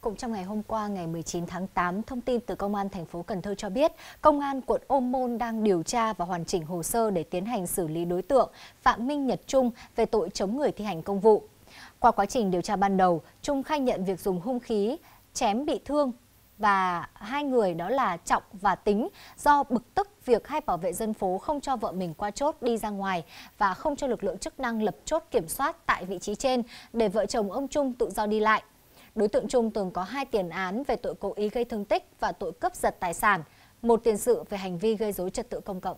Cũng trong ngày hôm qua ngày 19 tháng 8, thông tin từ Công an thành phố Cần Thơ cho biết, Công an quận Ô Môn đang điều tra và hoàn chỉnh hồ sơ để tiến hành xử lý đối tượng Phạm Minh Nhật Trung về tội chống người thi hành công vụ. Qua quá trình điều tra ban đầu, Trung khai nhận việc dùng hung khí chém bị thương và hai người đó là Trọng và Tính do bực tức việc hai bảo vệ dân phố không cho vợ mình qua chốt đi ra ngoài và không cho lực lượng chức năng lập chốt kiểm soát tại vị trí trên để vợ chồng ông Trung tự do đi lại. Đối tượng Trung từng có hai tiền án về tội cố ý gây thương tích và tội cướp giật tài sản, một tiền sự về hành vi gây dối trật tự công cộng.